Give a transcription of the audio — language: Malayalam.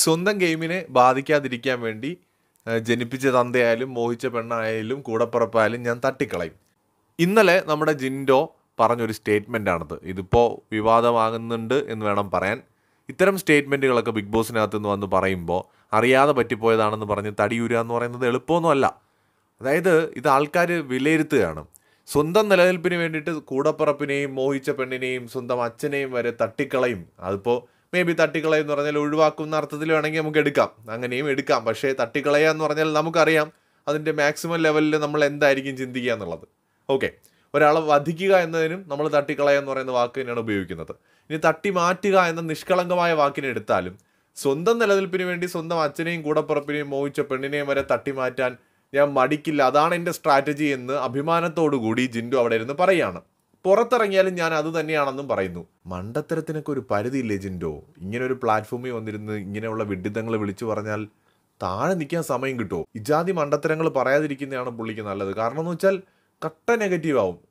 സ്വന്തം ഗെയിമിനെ ബാധിക്കാതിരിക്കാൻ വേണ്ടി ജനിപ്പിച്ച തന്തയായാലും മോഹിച്ച പെണ്ണായാലും കൂടപ്പുറപ്പായാലും ഞാൻ തട്ടിക്കളയും ഇന്നലെ നമ്മുടെ ജിൻഡോ പറഞ്ഞൊരു സ്റ്റേറ്റ്മെൻറ്റാണത് ഇതിപ്പോൾ വിവാദമാകുന്നുണ്ട് എന്ന് വേണം പറയാൻ ഇത്തരം സ്റ്റേറ്റ്മെൻറ്റുകളൊക്കെ ബിഗ് ബോസിനകത്ത് നിന്ന് വന്ന് പറയുമ്പോൾ അറിയാതെ പറ്റിപ്പോയതാണെന്ന് പറഞ്ഞ് തടിയൂരുക എന്ന് പറയുന്നത് എളുപ്പമൊന്നുമല്ല അതായത് ഇത് ആൾക്കാർ വിലയിരുത്തുകയാണ് സ്വന്തം നിലനിൽപ്പിന് വേണ്ടിയിട്ട് കൂടപ്പറപ്പിനെയും മോഹിച്ച പെണ്ണിനെയും സ്വന്തം അച്ഛനെയും വരെ തട്ടിക്കളയും അതിപ്പോൾ മേ ബി തട്ടിക്കളയെന്ന് പറഞ്ഞാൽ ഒഴിവാക്കുന്ന അർത്ഥത്തിൽ വേണമെങ്കിൽ നമുക്ക് എടുക്കാം അങ്ങനെയും എടുക്കാം പക്ഷേ തട്ടിക്കളയുക എന്ന് പറഞ്ഞാൽ നമുക്കറിയാം അതിൻ്റെ മാക്സിമം ലെവലിൽ നമ്മൾ എന്തായിരിക്കും ചിന്തിക്കുക എന്നുള്ളത് ഓക്കെ ഒരാളെ വധിക്കുക എന്നതിനും നമ്മൾ തട്ടിക്കളയുക എന്ന് പറയുന്ന വാക്ക് തന്നെയാണ് ഉപയോഗിക്കുന്നത് ഇനി തട്ടി മാറ്റുക എന്ന നിഷ്കളങ്കമായ വാക്കിനെ എടുത്താലും സ്വന്തം നിലനിൽപ്പിന് വേണ്ടി സ്വന്തം അച്ഛനെയും കൂടപ്പുറപ്പിനെയും മോഹിച്ച പെണ്ണിനെയും വരെ തട്ടിമാറ്റാൻ ഞാൻ മടിക്കില്ല അതാണ് എൻ്റെ സ്ട്രാറ്റജി എന്ന് അഭിമാനത്തോടുകൂടി കൂടി ജിൻഡു അവിടെ ഇരുന്ന് പറയുകയാണ് പുറത്തിറങ്ങിയാലും ഞാൻ അത് തന്നെയാണെന്നും പറയുന്നു മണ്ടത്തരത്തിനൊക്കെ ഒരു പരിധിയില്ലേ ജിൻഡോ ഇങ്ങനെ ഒരു പ്ലാറ്റ്ഫോമിൽ വന്നിരുന്ന് ഇങ്ങനെയുള്ള വിഡിത്തങ്ങൾ വിളിച്ചു പറഞ്ഞാൽ താഴെ നിൽക്കാൻ സമയം കിട്ടുമോ ഇജാതി മണ്ടത്തരങ്ങൾ പറയാതിരിക്കുന്നതാണ് പുള്ളിക്ക് നല്ലത് കാരണം എന്ന് വെച്ചാൽ കട്ട നെഗറ്റീവ് ആവും